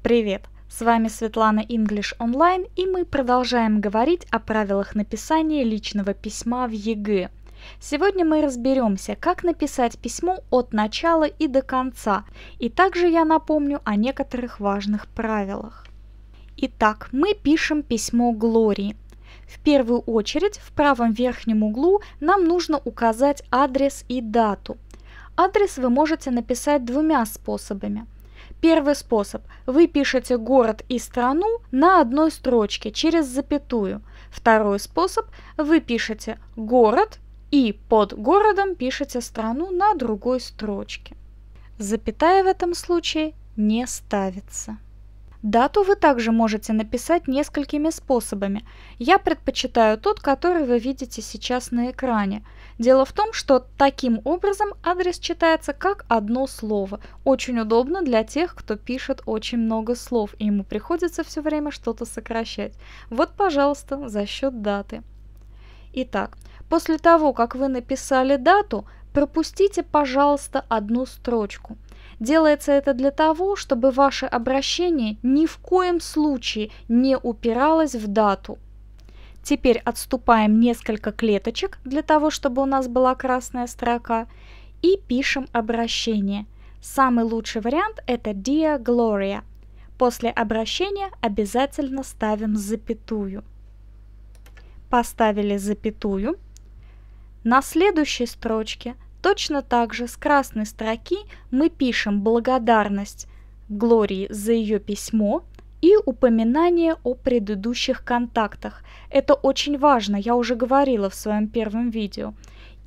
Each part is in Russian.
Привет! С вами Светлана English Online и мы продолжаем говорить о правилах написания личного письма в ЕГЭ. Сегодня мы разберемся, как написать письмо от начала и до конца, и также я напомню о некоторых важных правилах. Итак, мы пишем письмо Глории. В первую очередь в правом верхнем углу нам нужно указать адрес и дату. Адрес вы можете написать двумя способами – Первый способ. Вы пишете город и страну на одной строчке через запятую. Второй способ. Вы пишете город и под городом пишете страну на другой строчке. Запятая в этом случае не ставится. Дату вы также можете написать несколькими способами. Я предпочитаю тот, который вы видите сейчас на экране. Дело в том, что таким образом адрес читается как одно слово. Очень удобно для тех, кто пишет очень много слов, и ему приходится все время что-то сокращать. Вот, пожалуйста, за счет даты. Итак, после того, как вы написали дату, пропустите, пожалуйста, одну строчку – Делается это для того, чтобы ваше обращение ни в коем случае не упиралось в дату. Теперь отступаем несколько клеточек для того, чтобы у нас была красная строка и пишем обращение. Самый лучший вариант это Dear Gloria. После обращения обязательно ставим запятую. Поставили запятую. На следующей строчке – Точно так же с красной строки мы пишем благодарность Глории за ее письмо и упоминание о предыдущих контактах. Это очень важно, я уже говорила в своем первом видео.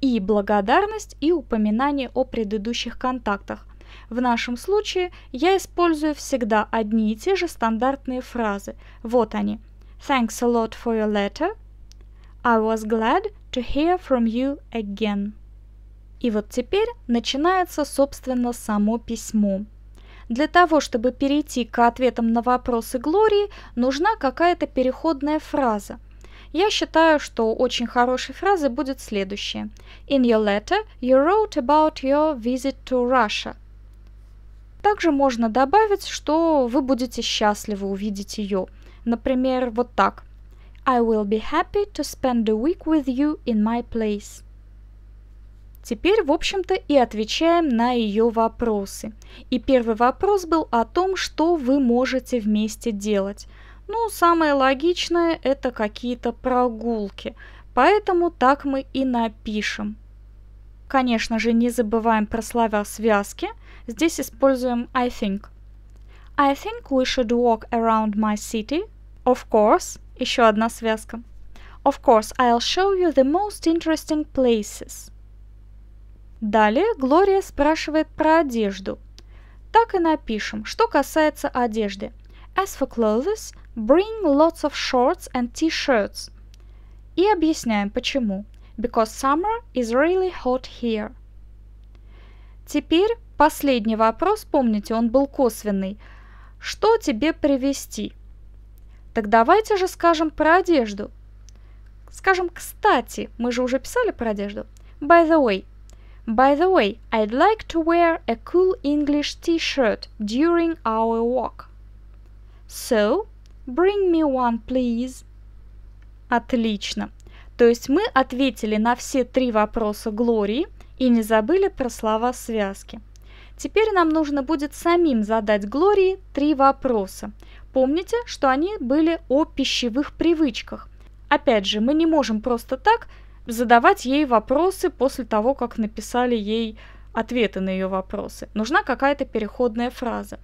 И благодарность, и упоминание о предыдущих контактах. В нашем случае я использую всегда одни и те же стандартные фразы. Вот они. Thanks a lot for your letter. I was glad to hear from you again. И вот теперь начинается, собственно, само письмо. Для того, чтобы перейти к ответам на вопросы Глории, нужна какая-то переходная фраза. Я считаю, что очень хорошей фразой будет следующее. In your letter you wrote about your visit to Russia. Также можно добавить, что вы будете счастливы увидеть ее. Например, вот так. I will be happy to spend a week with you in my place. Теперь, в общем-то, и отвечаем на ее вопросы. И первый вопрос был о том, что вы можете вместе делать. Ну, самое логичное – это какие-то прогулки. Поэтому так мы и напишем. Конечно же, не забываем про слова связки. Здесь используем I think. I think we should walk around my city. Of course. Еще одна связка. Of course, I'll show you the most interesting places. Далее Глория спрашивает про одежду. Так и напишем, что касается одежды. As for clothes, bring lots of shorts and t-shirts. И объясняем почему. Because summer is really hot here. Теперь последний вопрос, помните, он был косвенный. Что тебе привезти? Так давайте же скажем про одежду. Скажем, кстати, мы же уже писали про одежду. By the way, By the way, I'd like to wear a cool English t-shirt during our walk. So, bring me one, please. Отлично. То есть мы ответили на все три вопроса Глории и не забыли про слова связки. Теперь нам нужно будет самим задать Глории три вопроса. Помните, что они были о пищевых привычках. Опять же, мы не можем просто так задавать ей вопросы после того, как написали ей ответы на ее вопросы. Нужна какая-то переходная фраза.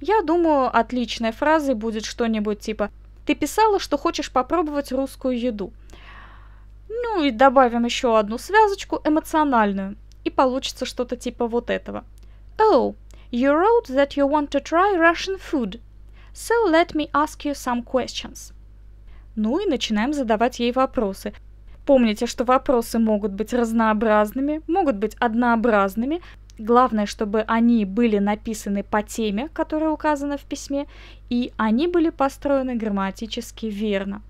Я думаю, отличной фразой будет что-нибудь типа «Ты писала, что хочешь попробовать русскую еду». Ну и добавим еще одну связочку эмоциональную, и получится что-то типа вот этого. Oh, you wrote that you want to try Russian food, so let me ask you some questions. Ну и начинаем задавать ей вопросы – Помните, что вопросы могут быть разнообразными, могут быть однообразными. Главное, чтобы они были написаны по теме, которая указана в письме, и они были построены грамматически верно.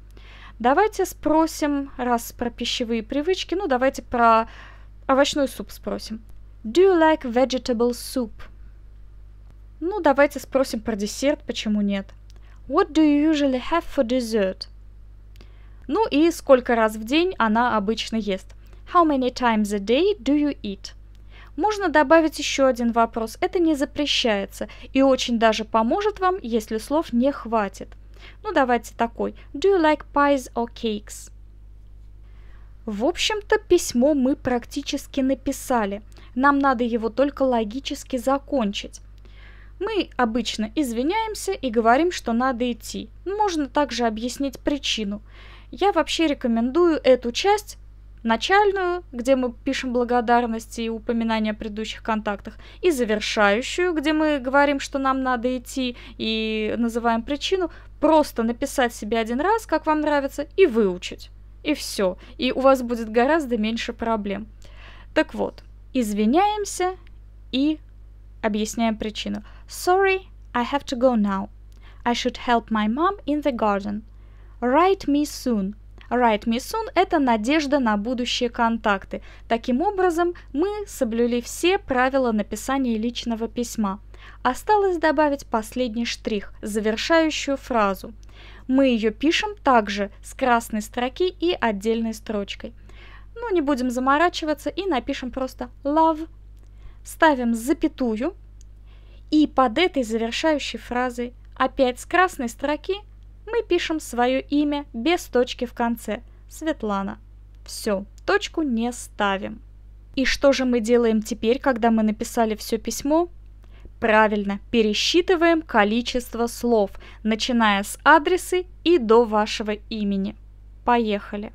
Давайте спросим, раз про пищевые привычки, ну давайте про овощной суп спросим. Do you like vegetable soup? Ну давайте спросим про десерт, почему нет. What do you usually have for dessert? Ну и сколько раз в день она обычно ест. How many times a day do you eat? Можно добавить еще один вопрос. Это не запрещается и очень даже поможет вам, если слов не хватит. Ну давайте такой. Do you like pies or cakes? В общем-то, письмо мы практически написали. Нам надо его только логически закончить. Мы обычно извиняемся и говорим, что надо идти. Можно также объяснить причину. Я вообще рекомендую эту часть начальную, где мы пишем благодарности и упоминания о предыдущих контактах, и завершающую, где мы говорим, что нам надо идти и называем причину, просто написать себе один раз, как вам нравится, и выучить. И все. И у вас будет гораздо меньше проблем. Так вот, извиняемся и объясняем причину. Sorry, I have to go now. I should help my mom in the garden. Write me soon. Write me soon – это надежда на будущие контакты. Таким образом, мы соблюли все правила написания личного письма. Осталось добавить последний штрих – завершающую фразу. Мы ее пишем также с красной строки и отдельной строчкой. Ну, не будем заморачиваться и напишем просто love. Ставим запятую и под этой завершающей фразой опять с красной строки – мы пишем свое имя без точки в конце – Светлана. Все, точку не ставим. И что же мы делаем теперь, когда мы написали все письмо? Правильно, пересчитываем количество слов, начиная с адреса и до вашего имени. Поехали!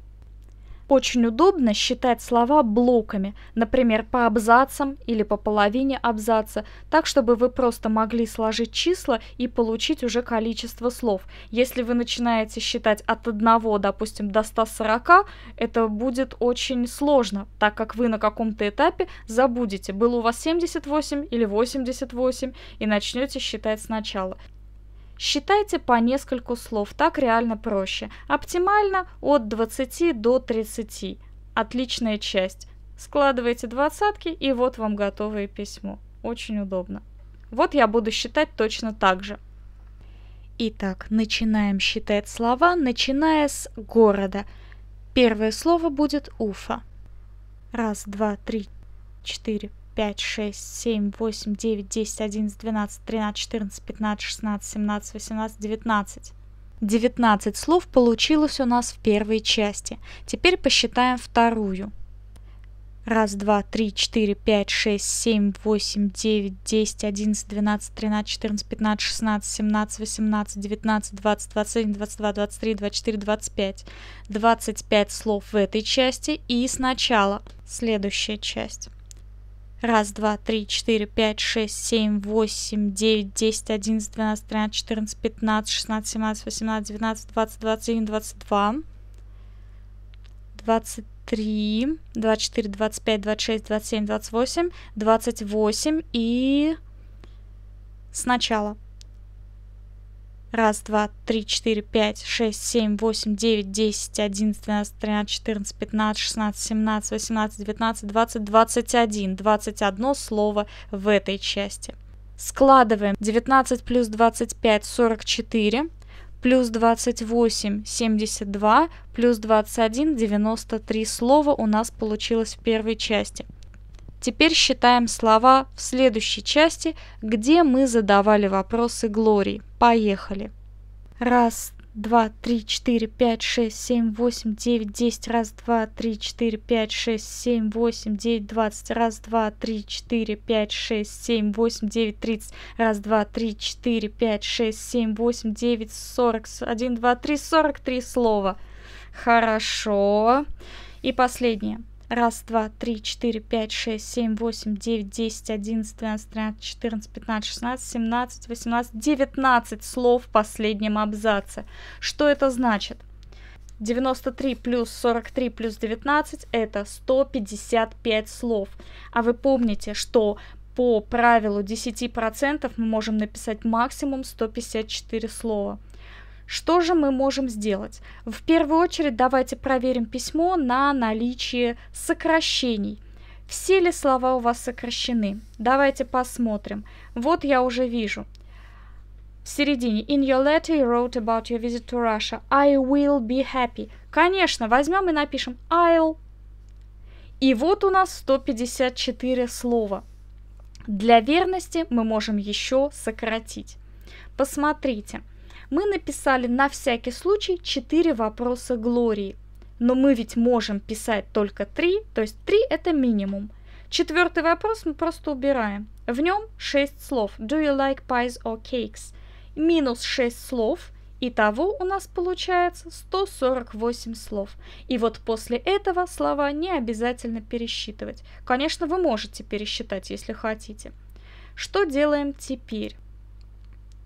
Очень удобно считать слова блоками, например, по абзацам или по половине абзаца, так чтобы вы просто могли сложить числа и получить уже количество слов. Если вы начинаете считать от 1, допустим, до 140, это будет очень сложно, так как вы на каком-то этапе забудете, было у вас 78 или 88, и начнете считать сначала. Считайте по нескольку слов, так реально проще. Оптимально от 20 до 30. Отличная часть. Складываете двадцатки и вот вам готовое письмо. Очень удобно. Вот я буду считать точно так же. Итак, начинаем считать слова, начиная с города. Первое слово будет Уфа. Раз, два, три, четыре, 5, 6, 7, 8, 9, 10, 11, 12, 13, 14, 15, 16, 17, 18, 19. 19 слов получилось у нас в первой части. Теперь посчитаем вторую. Раз, два, три, четыре, пять, шесть, семь, восемь, девять, десять, одиннадцать, двенадцать, тринадцать, четырнадцать, пятнадцать, шестнадцать, семнадцать, восемнадцать, девятнадцать, двадцать, двадцать один, двадцать два, двадцать три, двадцать четыре, двадцать пять. Двадцать пять слов в этой части и сначала следующая часть. Раз, два, три, четыре, пять, шесть, семь, восемь, девять, десять, одиннадцать, двенадцать, тринадцать, четырнадцать, пятнадцать, шестнадцать, семнадцать, восемнадцать, девятнадцать, двадцать, двадцать один, двадцать два, двадцать три, двадцать четыре, двадцать пять, двадцать шесть, двадцать семь, двадцать восемь, двадцать восемь и сначала. Раз, два, три, четыре, пять, шесть, семь, восемь, девять, десять, одиннадцать, двенадцать, тринадцать, четырнадцать, пятнадцать, шестнадцать, семнадцать, восемнадцать, девятнадцать, двадцать, двадцать один. Двадцать одно слово в этой части. Складываем 19 плюс 25 – 44, плюс 28 – 72, плюс 21 – 93 слова у нас получилось в первой части – Теперь считаем слова в следующей части, где мы задавали вопросы Глории. Поехали. Раз, два, три, четыре, пять, шесть, семь, восемь, девять, десять. Раз, два, три, четыре, пять, шесть, семь, восемь, девять, двадцать. Раз, два, три, четыре, пять, шесть, семь, восемь, девять, тридцать. Раз, два, три, четыре, пять, шесть, семь, восемь, девять, сорок. Один, два, три, сорок три слова. Хорошо. И последнее. Раз, два, три, четыре, пять, шесть, семь, восемь, девять, десять, одиннадцать, двенадцать, тринадцать, четырнадцать, пятнадцать, шестнадцать, семнадцать, восемнадцать, девятнадцать слов в последнем абзаце. Что это значит? 93 плюс 43 плюс 19 это 155 слов. А вы помните, что по правилу 10% мы можем написать максимум 154 слова. Что же мы можем сделать? В первую очередь давайте проверим письмо на наличие сокращений. Все ли слова у вас сокращены? Давайте посмотрим. Вот я уже вижу. В середине. In your letter you wrote about your visit to Russia. I will be happy. Конечно, возьмем и напишем I'll. И вот у нас 154 слова. Для верности мы можем еще сократить. Посмотрите мы написали на всякий случай 4 вопроса Глории. Но мы ведь можем писать только 3, то есть 3 это минимум. Четвертый вопрос мы просто убираем. В нем 6 слов. Do you like pies or cakes? Минус 6 слов. Итого у нас получается 148 слов. И вот после этого слова не обязательно пересчитывать. Конечно, вы можете пересчитать, если хотите. Что делаем теперь?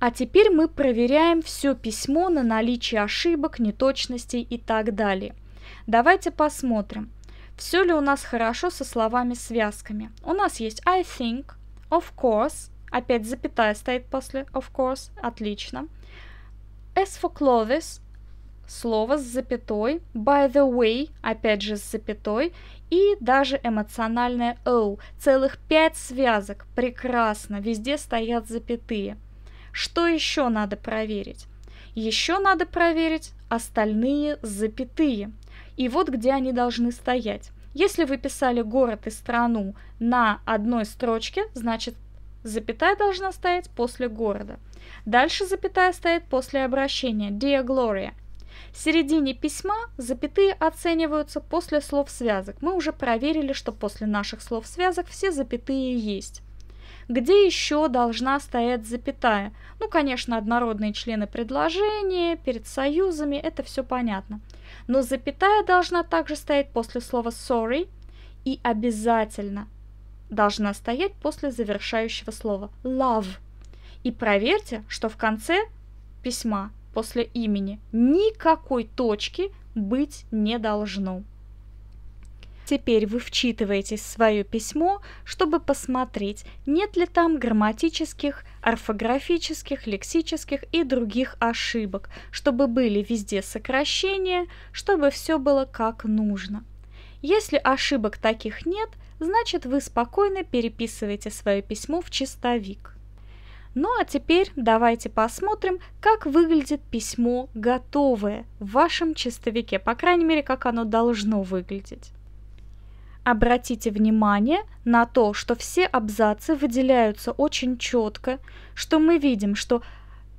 А теперь мы проверяем все письмо на наличие ошибок, неточностей и так далее. Давайте посмотрим, все ли у нас хорошо со словами-связками. У нас есть I think, of course, опять запятая стоит после of course, отлично. As for clothes, слово с запятой, by the way, опять же с запятой, и даже эмоциональное O. Целых пять связок, прекрасно, везде стоят запятые. Что еще надо проверить? Еще надо проверить остальные запятые. И вот где они должны стоять. Если вы писали город и страну на одной строчке, значит запятая должна стоять после города. Дальше запятая стоит после обращения «Dear Gloria». В середине письма запятые оцениваются после слов-связок. Мы уже проверили, что после наших слов-связок все запятые есть где еще должна стоять запятая. Ну, конечно, однородные члены предложения, перед союзами, это все понятно. Но запятая должна также стоять после слова sorry и обязательно должна стоять после завершающего слова love. И проверьте, что в конце письма после имени никакой точки быть не должно. Теперь вы вчитываетесь в свое письмо, чтобы посмотреть, нет ли там грамматических, орфографических, лексических и других ошибок, чтобы были везде сокращения, чтобы все было как нужно. Если ошибок таких нет, значит вы спокойно переписываете свое письмо в чистовик. Ну а теперь давайте посмотрим, как выглядит письмо готовое в вашем чистовике, по крайней мере, как оно должно выглядеть. Обратите внимание на то, что все абзацы выделяются очень четко, что мы видим, что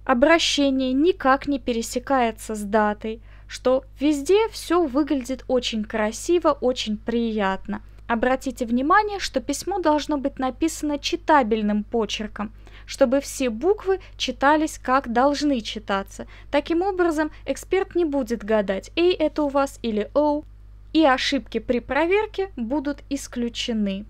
обращение никак не пересекается с датой, что везде все выглядит очень красиво, очень приятно. Обратите внимание, что письмо должно быть написано читабельным почерком, чтобы все буквы читались как должны читаться. Таким образом, эксперт не будет гадать, «эй» это у вас или «оу», и ошибки при проверке будут исключены.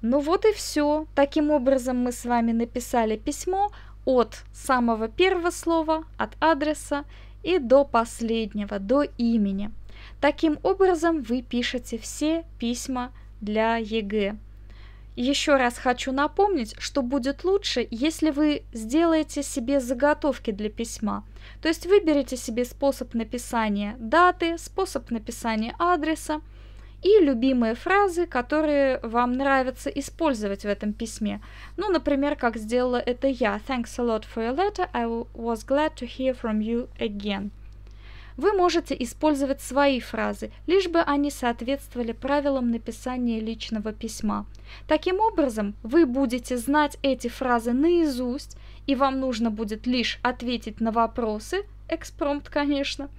Ну вот и все. Таким образом мы с вами написали письмо от самого первого слова, от адреса и до последнего, до имени. Таким образом вы пишете все письма для ЕГЭ. Еще раз хочу напомнить, что будет лучше, если вы сделаете себе заготовки для письма. То есть выберите себе способ написания даты, способ написания адреса и любимые фразы, которые вам нравится использовать в этом письме. Ну, например, как сделала это я. Thanks a lot for your letter. I was glad to hear from you again. Вы можете использовать свои фразы, лишь бы они соответствовали правилам написания личного письма. Таким образом, вы будете знать эти фразы наизусть, и вам нужно будет лишь ответить на вопросы, экспромт, конечно,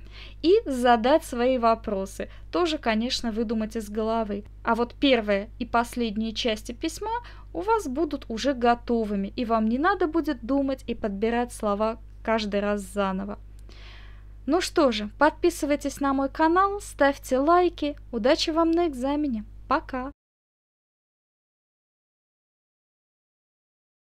и задать свои вопросы, тоже, конечно, выдумать из головы. А вот первая и последняя части письма у вас будут уже готовыми, и вам не надо будет думать и подбирать слова каждый раз заново. Ну что же, подписывайтесь на мой канал, ставьте лайки. Удачи вам на экзамене. Пока!